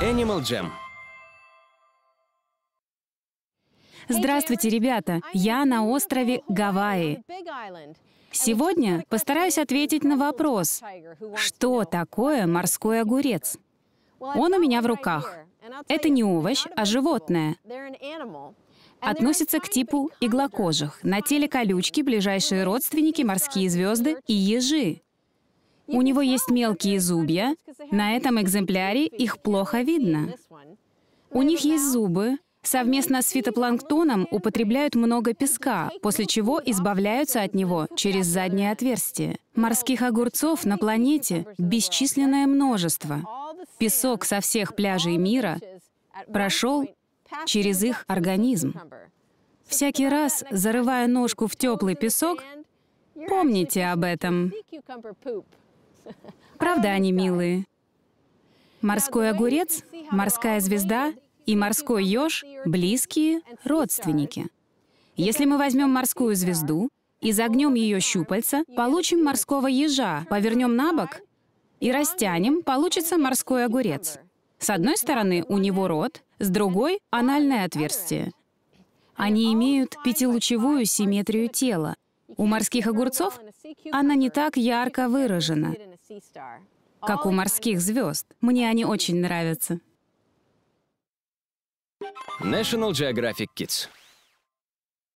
Animal Jam. Здравствуйте, ребята! Я на острове Гавайи. Сегодня постараюсь ответить на вопрос, что такое морской огурец? Он у меня в руках. Это не овощ, а животное. Относится к типу иглокожих. На теле колючки ближайшие родственники, морские звезды и ежи. У него есть мелкие зубья. На этом экземпляре их плохо видно. У них есть зубы. Совместно с фитопланктоном употребляют много песка, после чего избавляются от него через заднее отверстие. Морских огурцов на планете бесчисленное множество. Песок со всех пляжей мира прошел через их организм. Всякий раз, зарывая ножку в теплый песок, помните об этом. Правда, они милые. Морской огурец, морская звезда и морской еж — близкие родственники. Если мы возьмем морскую звезду и загнем ее щупальца, получим морского ежа, повернем на бок и растянем, получится морской огурец. С одной стороны у него рот, с другой — анальное отверстие. Они имеют пятилучевую симметрию тела. У морских огурцов она не так ярко выражена. Как у морских звезд. Мне они очень нравятся. National Geographic Kids